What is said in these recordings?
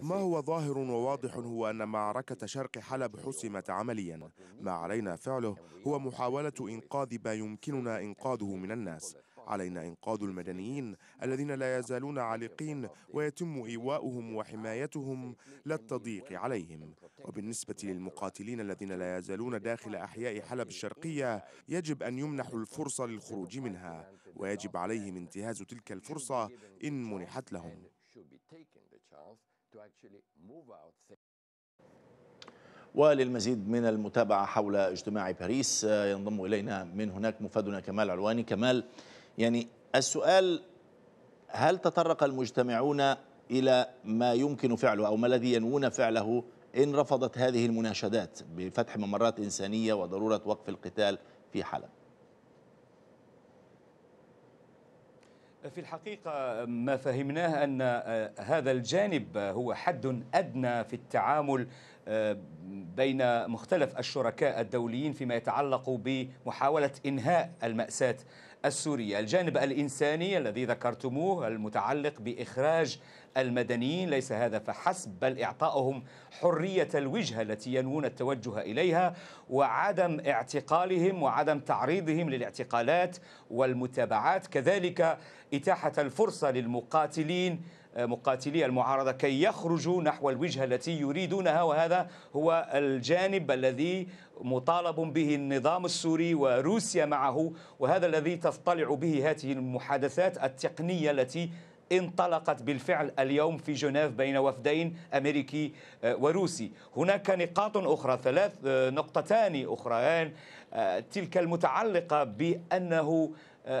ما هو ظاهر وواضح هو أن معركة شرق حلب حسمت عمليا ما علينا فعله هو محاولة إنقاذ ما يمكننا إنقاذه من الناس علينا إنقاذ المدنيين الذين لا يزالون عالقين ويتم إيواؤهم وحمايتهم لا التضييق عليهم وبالنسبة للمقاتلين الذين لا يزالون داخل أحياء حلب الشرقية يجب أن يمنحوا الفرصة للخروج منها ويجب عليهم انتهاز تلك الفرصة إن منحت لهم وللمزيد من المتابعة حول اجتماع باريس آه، ينضم إلينا من هناك مفادنا كمال علواني كمال يعني السؤال هل تطرق المجتمعون إلى ما يمكن فعله أو ما الذي ينوون فعله إن رفضت هذه المناشدات بفتح ممرات إنسانية وضرورة وقف القتال في حلب في الحقيقة ما فهمناه أن آه، هذا الجانب هو حد أدنى في التعامل آه، بين مختلف الشركاء الدوليين فيما يتعلق بمحاولة إنهاء المأساة السورية الجانب الإنساني الذي ذكرتموه المتعلق بإخراج المدنيين ليس هذا فحسب بل إعطائهم حرية الوجهة التي ينوون التوجه إليها وعدم اعتقالهم وعدم تعريضهم للاعتقالات والمتابعات كذلك إتاحة الفرصة للمقاتلين مقاتلي المعارضة كي يخرجوا نحو الوجهة التي يريدونها وهذا هو الجانب الذي مطالب به النظام السوري وروسيا معه وهذا الذي تطلع به هذه المحادثات التقنية التي انطلقت بالفعل اليوم في جنيف بين وفدين امريكي وروسي هناك نقاط اخرى ثلاث نقطتان اخريان تلك المتعلقه بانه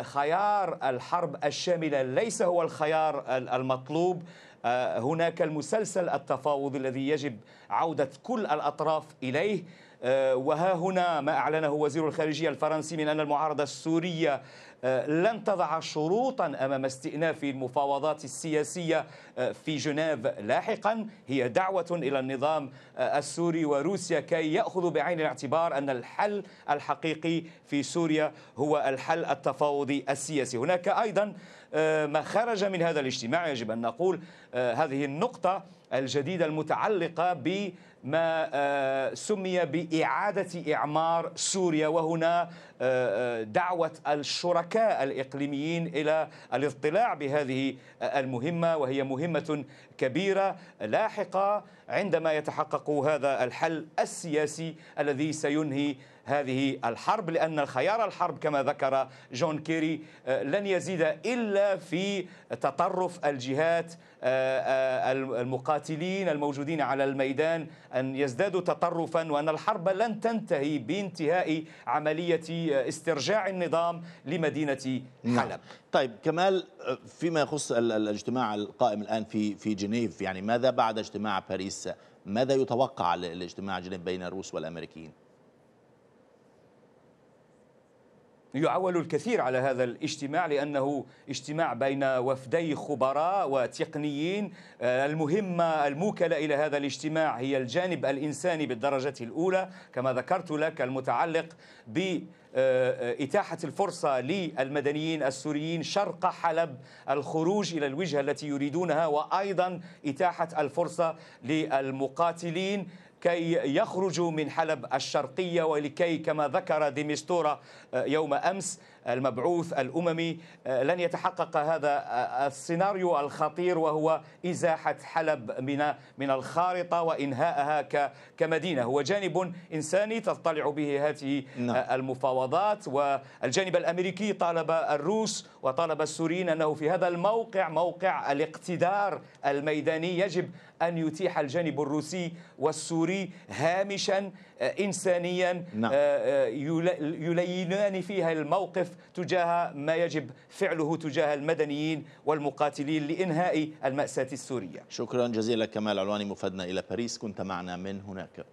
خيار الحرب الشامله ليس هو الخيار المطلوب آه، هناك المسلسل التفاوض الذي يجب عوده كل الاطراف اليه آه، وها هنا ما أعلنه وزير الخارجية الفرنسي من أن المعارضة السورية آه، لن تضع شروطا امام استئناف المفاوضات السياسيه آه، في جنيف لاحقا هي دعوه الى النظام السوري وروسيا كي ياخذوا بعين الاعتبار ان الحل الحقيقي في سوريا هو الحل التفاوضي السياسي هناك ايضا آه، ما خرج من هذا الاجتماع يجب أن نقول آه، هذه النقطة الجديدة المتعلقة بما آه، سمي بإعادة إعمار سوريا وهنا دعوة الشركاء الإقليميين إلى الاطلاع بهذه المهمة وهي مهمة كبيرة لاحقة عندما يتحقق هذا الحل السياسي الذي سينهي هذه الحرب لأن الخيار الحرب كما ذكر جون كيري آه، لن يزيد إلا في تطرف الجهات آه، آه، المقاتلين الموجودين على الميدان أن يزدادوا تطرفا وأن الحرب لن تنتهي بانتهاء عملية استرجاع النظام لمدينة نعم. حلب طيب كمال آه، فيما يخص الاجتماع القائم الآن في في جنيف يعني ماذا بعد اجتماع باريس ماذا يتوقع لاجتماع جنيف بين الروس والأمريكيين؟ يعول الكثير على هذا الاجتماع لأنه اجتماع بين وفدي خبراء وتقنيين آه، المهمة الموكلة إلى هذا الاجتماع هي الجانب الإنساني بالدرجة الأولى كما ذكرت لك المتعلق ب إتاحة الفرصة للمدنيين السوريين شرق حلب الخروج إلى الوجهة التي يريدونها وأيضا إتاحة الفرصة للمقاتلين كي يخرجوا من حلب الشرقية ولكي كما ذكر ديمستورا آه، يوم أمس المبعوث الأممي آه، لن يتحقق هذا آه، السيناريو الخطير وهو إزاحة حلب من من الخارطة وإنهائها كمدينة هو جانب إنساني تطلع به هذه نعم. آه، المفاوضات والجانب الأمريكي طالب الروس وطالب السوريين أنه في هذا الموقع موقع الاقتدار الميداني يجب أن يتيح الجانب الروسي والسوري هامشا إنسانيا نعم. يلينان فيها الموقف تجاه ما يجب فعله تجاه المدنيين والمقاتلين لإنهاء المأساة السورية شكرا جزيلا كمال علواني مفادنا إلى باريس كنت معنا من هناك